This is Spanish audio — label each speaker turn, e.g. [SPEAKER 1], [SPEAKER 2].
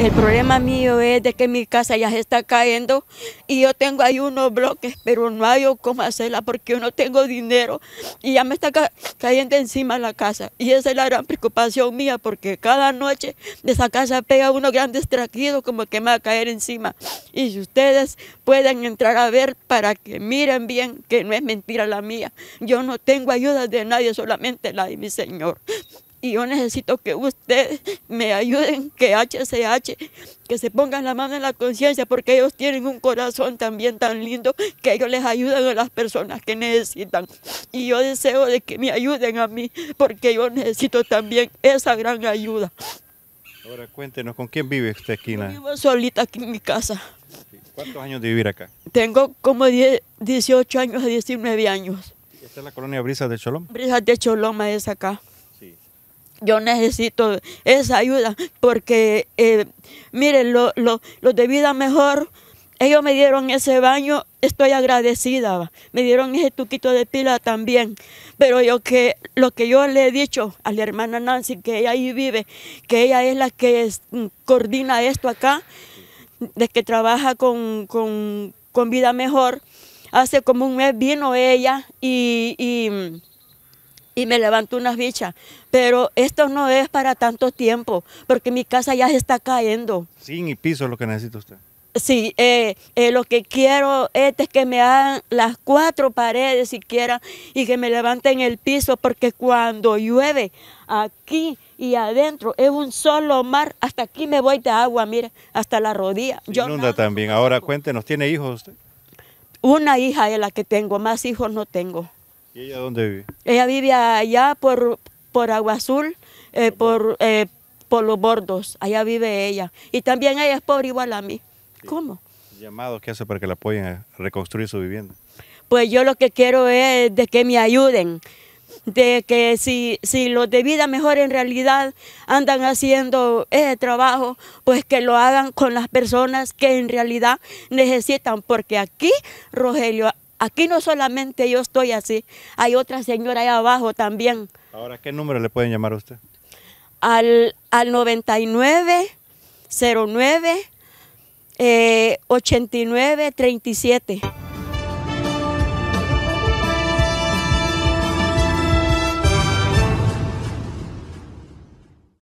[SPEAKER 1] El problema mío es de que mi casa ya se está cayendo y yo tengo ahí unos bloques, pero no hay cómo hacerla porque yo no tengo dinero y ya me está cayendo encima la casa. Y esa es la gran preocupación mía porque cada noche de esa casa pega unos grandes traquidos como que me va a caer encima. Y si ustedes pueden entrar a ver para que miren bien que no es mentira la mía. Yo no tengo ayuda de nadie, solamente la de mi Señor y yo necesito que ustedes me ayuden, que HCH, que se pongan la mano en la conciencia, porque ellos tienen un corazón también tan lindo que ellos les ayudan a las personas que necesitan. Y yo deseo de que me ayuden a mí, porque yo necesito también esa gran ayuda.
[SPEAKER 2] Ahora cuéntenos, ¿con quién vive usted aquí? Yo
[SPEAKER 1] vivo solita aquí en mi casa.
[SPEAKER 2] ¿Cuántos años de vivir acá?
[SPEAKER 1] Tengo como 18 años, 19 años. ¿Esta es la colonia
[SPEAKER 2] Brisas de Choloma?
[SPEAKER 1] Brisas de Choloma es acá yo necesito esa ayuda porque, eh, miren, los lo, de vida mejor, ellos me dieron ese baño, estoy agradecida, me dieron ese tuquito de pila también. Pero yo que lo que yo le he dicho a la hermana Nancy, que ella ahí vive, que ella es la que mm, coordina esto acá, de que trabaja con, Vida Mejor, hace como un mes vino ella y mm, y me levanto unas bichas. Pero esto no es para tanto tiempo, porque mi casa ya se está cayendo.
[SPEAKER 2] Sin y piso es lo que necesita usted.
[SPEAKER 1] Sí, eh, eh, lo que quiero este, es que me hagan las cuatro paredes siquiera y que me levanten el piso, porque cuando llueve aquí y adentro es un solo mar, hasta aquí me voy de agua, mire, hasta la rodilla.
[SPEAKER 2] yo inunda también. Ahora cuéntenos, ¿tiene hijos usted?
[SPEAKER 1] Una hija es la que tengo, más hijos no tengo.
[SPEAKER 2] ¿Y ella dónde vive?
[SPEAKER 1] Ella vive allá por, por Agua Azul, eh, por, eh, por los bordos. Allá vive ella. Y también ella es pobre igual a mí. ¿Cómo?
[SPEAKER 2] ¿Llamados que hace para que la apoyen a reconstruir su vivienda?
[SPEAKER 1] Pues yo lo que quiero es de que me ayuden. De que si, si los de vida mejor en realidad andan haciendo ese trabajo, pues que lo hagan con las personas que en realidad necesitan. Porque aquí, Rogelio, Aquí no solamente yo estoy así, hay otra señora ahí abajo también.
[SPEAKER 2] Ahora, ¿qué número le pueden llamar a usted?
[SPEAKER 1] Al, al 09 eh, 8937.